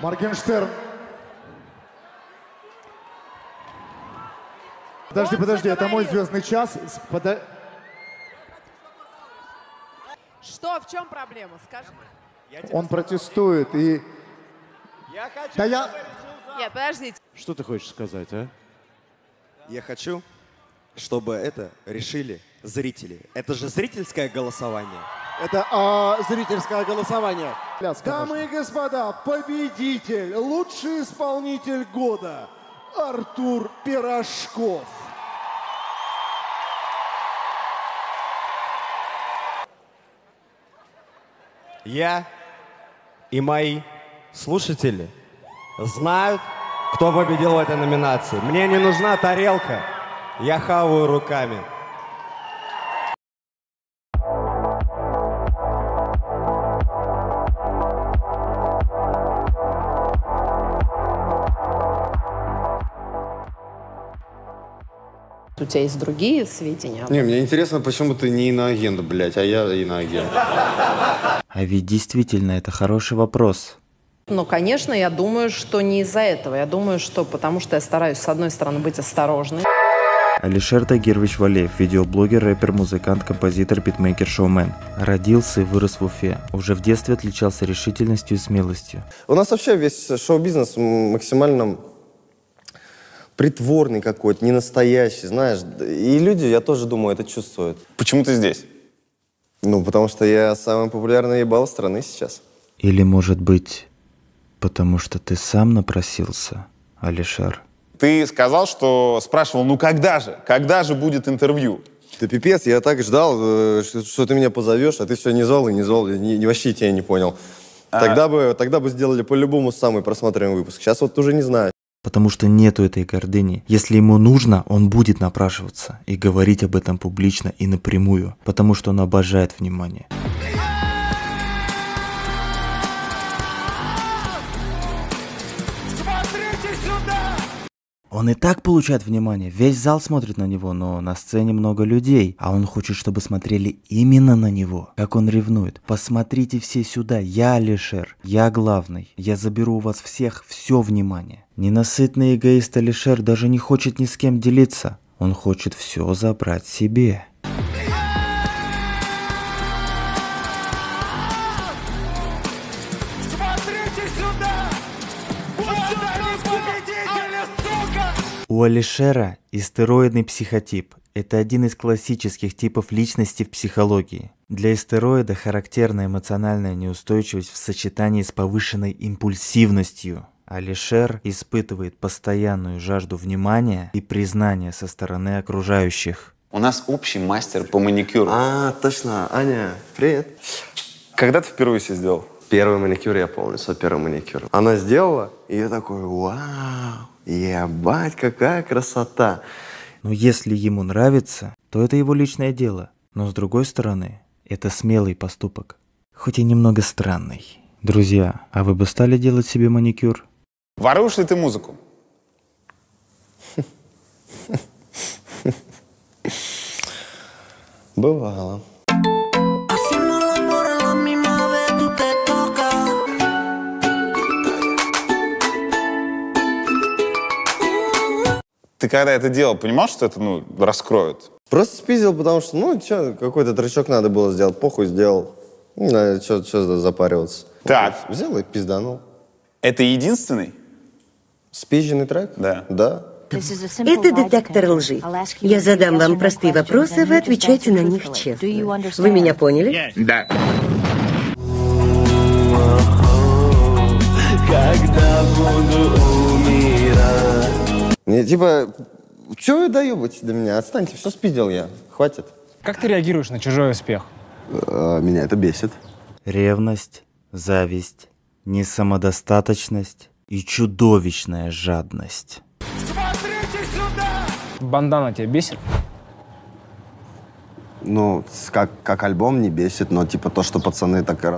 Моргенштерн. Подожди, подожди, это мой звездный час. Подо... Что, в чем проблема? Скажи. Он протестует и... Я хочу, да я... Нет, подождите. Что ты хочешь сказать, а? Я хочу, чтобы это решили зрители. Это же зрительское голосование. Это э, зрительское голосование. Пляс, Дамы и господа, победитель, лучший исполнитель года Артур Пирожков. Я и мои слушатели знают, кто победил в этой номинации. Мне не нужна тарелка. Я хаваю руками. У тебя есть другие сведения? Не, мне интересно, почему ты не иноагент, блядь, а я иноагент. А ведь действительно, это хороший вопрос. Но, ну, конечно, я думаю, что не из-за этого. Я думаю, что потому что я стараюсь, с одной стороны, быть осторожной. Алишер Тагирович Валеев, видеоблогер, рэпер, музыкант, композитор, битмейкер, шоумен. Родился и вырос в Уфе. Уже в детстве отличался решительностью и смелостью. У нас вообще весь шоу-бизнес максимально притворный какой-то, не настоящий, знаешь. И люди, я тоже думаю, это чувствуют. Почему ты здесь? Ну, потому что я самый популярный ебал страны сейчас. Или, может быть, потому что ты сам напросился, Алишер? Ты сказал, что спрашивал, ну когда же, когда же будет интервью? Да пипец, я так ждал, э, что, что ты меня позовешь, а ты все не звал и не звал, и не, вообще тебя не понял. А... Тогда, бы, тогда бы сделали по-любому самый просматриваемый выпуск. Сейчас вот уже не знаю. Потому что нету этой гордыни. Если ему нужно, он будет напрашиваться и говорить об этом публично и напрямую, потому что он обожает внимание. Он и так получает внимание, весь зал смотрит на него, но на сцене много людей, а он хочет, чтобы смотрели именно на него. Как он ревнует. Посмотрите все сюда, я Алишер, я главный, я заберу у вас всех все внимание. Ненасытный эгоист Алишер даже не хочет ни с кем делиться, он хочет все забрать себе. У Алишера истероидный психотип. Это один из классических типов личности в психологии. Для истероида характерна эмоциональная неустойчивость в сочетании с повышенной импульсивностью. Алишер испытывает постоянную жажду внимания и признания со стороны окружающих. У нас общий мастер по маникюру. А, точно. Аня, привет. Когда ты впервые все сделал? Первый маникюр, я помню, свой первый маникюр. Она сделала, и я такой, вау. Ебать, а, какая красота! Но если ему нравится, то это его личное дело. Но с другой стороны, это смелый поступок. Хоть и немного странный. Друзья, а вы бы стали делать себе маникюр? Воруешь ли ты музыку? Бывало. Ты когда это делал, понимал, что это, ну, раскроют? Просто спиздил, потому что, ну, что, какой-то трючок надо было сделать, похуй сделал. Не знаю, что запариваться. Так. Похуй, взял и пизданул. Это единственный? Спизженный трек? Да. Да. Это детектор лжи. Я задам вам простые вопросы, вы отвечайте на них честно. Вы меня поняли? Да. Когда буду мне типа, что вы доебаете до меня? Отстаньте, все спиздил я, хватит. Как ты реагируешь на чужой успех? Э, меня это бесит. Ревность, зависть, несамодостаточность и чудовищная жадность. Смотрите сюда! Бандана тебя бесит? Ну, как, как альбом не бесит, но типа то, что пацаны так и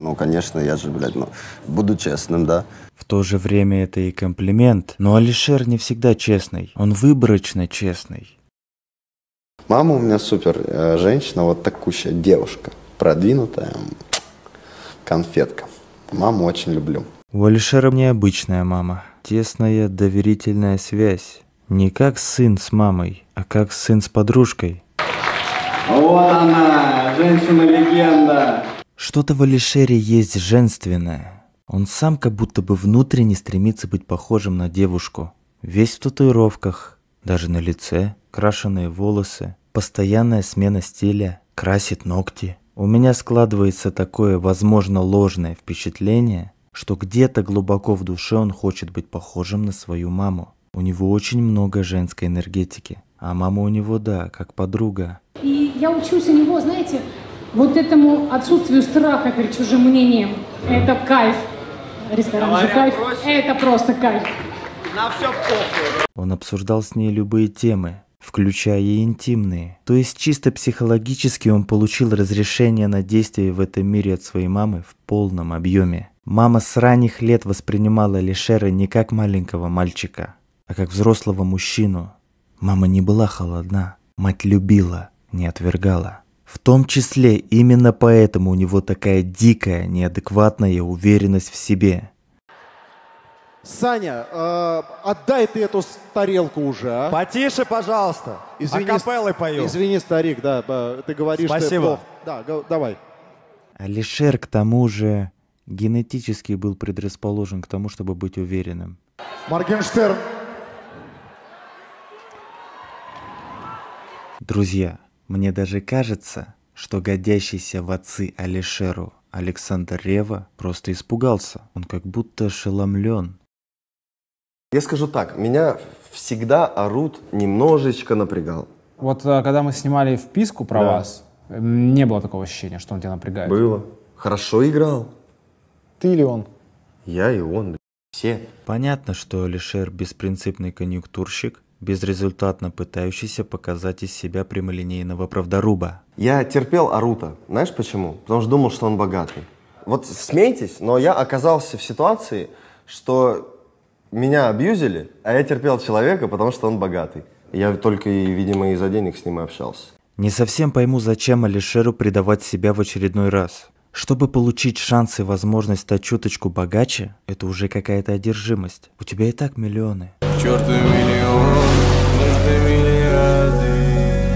ну, конечно, я же, блядь, ну, буду честным, да. В то же время это и комплимент. Но Алишер не всегда честный. Он выборочно честный. Мама у меня супер э, женщина, вот такущая девушка, продвинутая, конфетка. Маму очень люблю. У Алишера необычная мама. Тесная доверительная связь. Не как сын с мамой, а как сын с подружкой. Вот она, женщина-легенда. Что-то в Алишере есть женственное. Он сам как будто бы внутренне стремится быть похожим на девушку. Весь в татуировках, даже на лице, крашеные волосы, постоянная смена стиля, красит ногти. У меня складывается такое, возможно, ложное впечатление, что где-то глубоко в душе он хочет быть похожим на свою маму. У него очень много женской энергетики. А мама у него, да, как подруга. И я учусь у него, знаете, вот этому отсутствию страха перед чужим мнением. Это кайф. Ресторан же кайф. Проще. Это просто кайф. На все Он обсуждал с ней любые темы, включая и интимные. То есть чисто психологически он получил разрешение на действие в этом мире от своей мамы в полном объеме. Мама с ранних лет воспринимала Лишера не как маленького мальчика, а как взрослого мужчину. Мама не была холодна, мать любила, не отвергала. В том числе именно поэтому у него такая дикая, неадекватная уверенность в себе. Саня, э, отдай ты эту тарелку уже, а? Потише, пожалуйста. Извини, Акапеллы пою. Извини, старик, да, ты говоришь, Спасибо. плохо. Да, давай. Алишер, к тому же, генетически был предрасположен к тому, чтобы быть уверенным. Моргенштерн. Друзья, мне даже кажется, что годящийся в отцы Алишеру Александр Рева просто испугался. Он как будто ошеломлен. Я скажу так, меня всегда орут немножечко напрягал. Вот э, когда мы снимали вписку про да. вас, не было такого ощущения, что он тебя напрягает. Было. Хорошо играл. Ты или он? Я и он, все. Понятно, что Алишер беспринципный конъюнктурщик, безрезультатно пытающийся показать из себя прямолинейного правдоруба. Я терпел Арута. Знаешь почему? Потому что думал, что он богатый. Вот смейтесь, но я оказался в ситуации, что меня абьюзили, а я терпел человека, потому что он богатый. Я только, видимо, из-за денег с ним общался. Не совсем пойму, зачем Алишеру предавать себя в очередной раз. Чтобы получить шанс и возможность стать чуточку богаче, это уже какая-то одержимость. У тебя и так миллионы. К миллион, нужны миллиарды.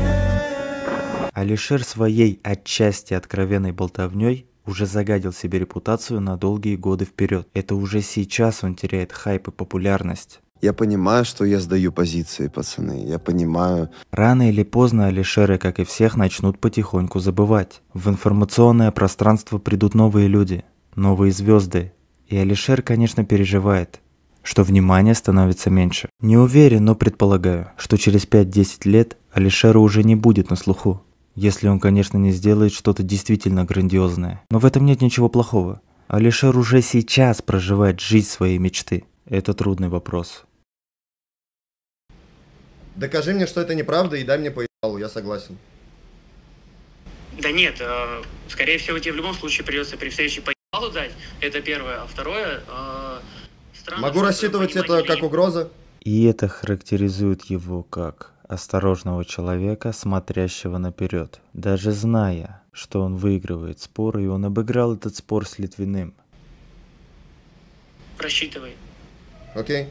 Алишер своей отчасти откровенной болтовней уже загадил себе репутацию на долгие годы вперед. Это уже сейчас он теряет хайп и популярность. Я понимаю, что я сдаю позиции, пацаны, я понимаю. Рано или поздно Алишеры, как и всех, начнут потихоньку забывать. В информационное пространство придут новые люди, новые звезды. И Алишер, конечно, переживает что внимание становится меньше. Не уверен, но предполагаю, что через 5-10 лет Алишера уже не будет на слуху. Если он, конечно, не сделает что-то действительно грандиозное. Но в этом нет ничего плохого. Алишер уже сейчас проживает жизнь своей мечты. Это трудный вопрос. Докажи мне, что это неправда, и дай мне поебалу, я согласен. Да нет, э, скорее всего, тебе в любом случае придется при встрече поебалу дать, это первое. А второе, э, страны... Могу рассчитывать это как угроза? И это характеризует его как осторожного человека, смотрящего наперед, даже зная, что он выигрывает спор, и он обыграл этот спор с Литвиным. Рассчитывай. Окей.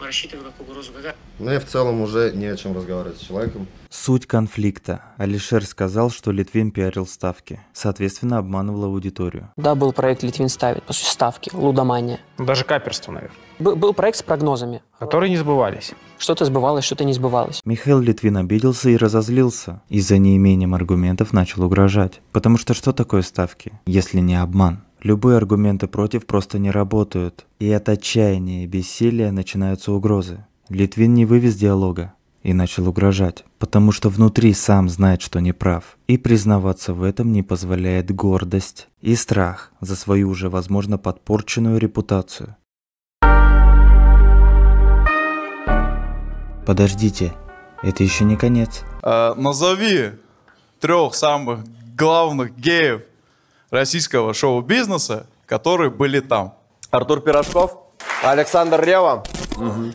Рассчитывай как угрозу. Какая? Ну и в целом уже не о чем разговаривать с человеком. Суть конфликта. Алишер сказал, что Литвин пиарил ставки. Соответственно, обманывал аудиторию. Да, был проект «Литвин ставит». По сути, ставки, лудомания. Даже каперство, наверное. Б- был проект с прогнозами. Которые не сбывались. Что-то сбывалось, что-то не сбывалось. Михаил Литвин обиделся и разозлился. Из-за неимением аргументов начал угрожать. Потому что что такое ставки, если не обман? Любые аргументы против просто не работают. И от отчаяния и бессилия начинаются угрозы. Литвин не вывез диалога и начал угрожать, потому что внутри сам знает, что не прав. И признаваться в этом не позволяет гордость и страх за свою уже, возможно, подпорченную репутацию. Подождите, это еще не конец. А, назови трех самых главных геев российского шоу-бизнеса, которые были там. Артур Пирожков, Александр Рева, угу.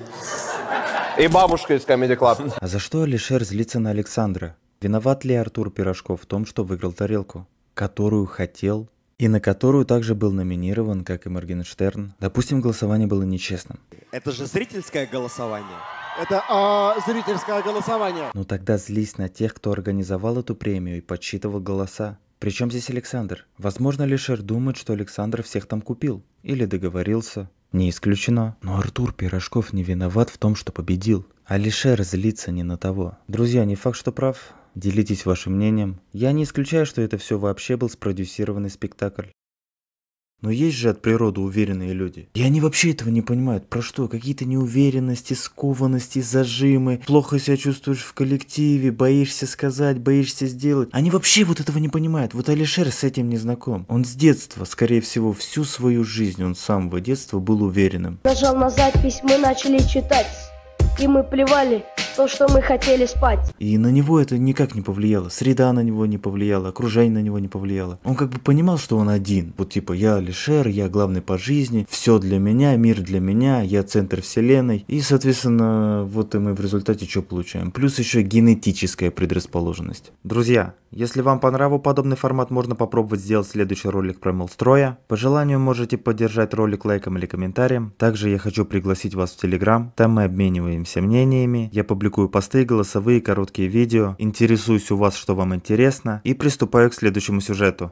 И бабушка из Comedy Club. А за что Алишер злится на Александра? Виноват ли Артур Пирожков в том, что выиграл тарелку, которую хотел и на которую также был номинирован, как и Моргенштерн? Допустим, голосование было нечестным. Это же зрительское голосование. Это э, зрительское голосование. Ну тогда злись на тех, кто организовал эту премию и подсчитывал голоса. Причем здесь Александр? Возможно, Лишер думает, что Александр всех там купил. Или договорился. Не исключено. Но Артур Пирожков не виноват в том, что победил. А Алишер злится не на того. Друзья, не факт, что прав. Делитесь вашим мнением. Я не исключаю, что это все вообще был спродюсированный спектакль. Но есть же от природы уверенные люди. И они вообще этого не понимают. Про что? Какие-то неуверенности, скованности, зажимы. Плохо себя чувствуешь в коллективе, боишься сказать, боишься сделать. Они вообще вот этого не понимают. Вот Алишер с этим не знаком. Он с детства, скорее всего, всю свою жизнь, он с самого детства был уверенным. Нажал на запись, мы начали читать. И мы плевали то, что мы хотели спать. И на него это никак не повлияло. Среда на него не повлияла, окружение на него не повлияло. Он как бы понимал, что он один. Вот типа я Лишер, я главный по жизни, все для меня, мир для меня, я центр вселенной. И, соответственно, вот и мы в результате что получаем. Плюс еще генетическая предрасположенность. Друзья, если вам по нраву подобный формат, можно попробовать сделать следующий ролик про Мелстроя. По желанию можете поддержать ролик лайком или комментарием. Также я хочу пригласить вас в Телеграм, там мы обмениваемся обмениваемся мнениями, я публикую посты, голосовые, короткие видео, интересуюсь у вас, что вам интересно, и приступаю к следующему сюжету.